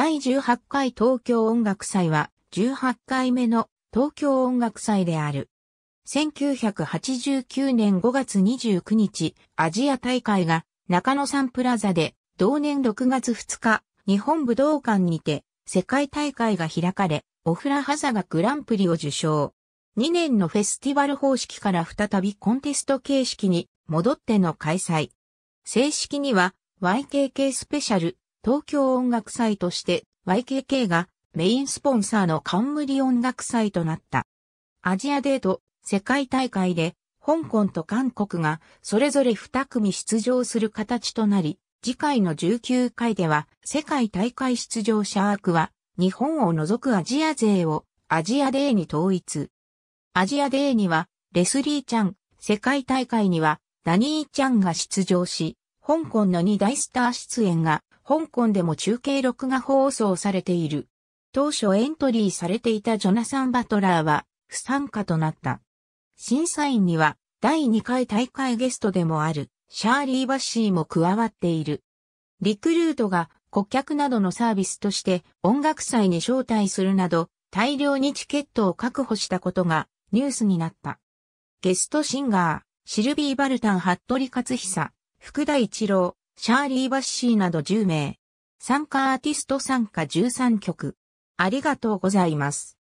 第18回東京音楽祭は18回目の東京音楽祭である。1989年5月29日、アジア大会が中野サンプラザで同年6月2日、日本武道館にて世界大会が開かれ、オフラハザがグランプリを受賞。2年のフェスティバル方式から再びコンテスト形式に戻っての開催。正式には YKK スペシャル東京音楽祭として YKK がメインスポンサーの冠音楽祭となった。アジアデート世界大会で香港と韓国がそれぞれ2組出場する形となり、次回の19回では世界大会出場者枠は日本を除くアジア勢をアジアデーに統一。アジアデーにはレスリーちゃん、世界大会にはダニーちゃんが出場し、香港の2大スター出演が香港でも中継録画放送されている。当初エントリーされていたジョナサン・バトラーは不参加となった。審査員には第2回大会ゲストでもあるシャーリー・バッシーも加わっている。リクルートが顧客などのサービスとして音楽祭に招待するなど大量にチケットを確保したことがニュースになった。ゲストシンガー、シルビー・バルタン・服部克久、福田一郎、シャーリー・バッシーなど10名。参加アーティスト参加13曲。ありがとうございます。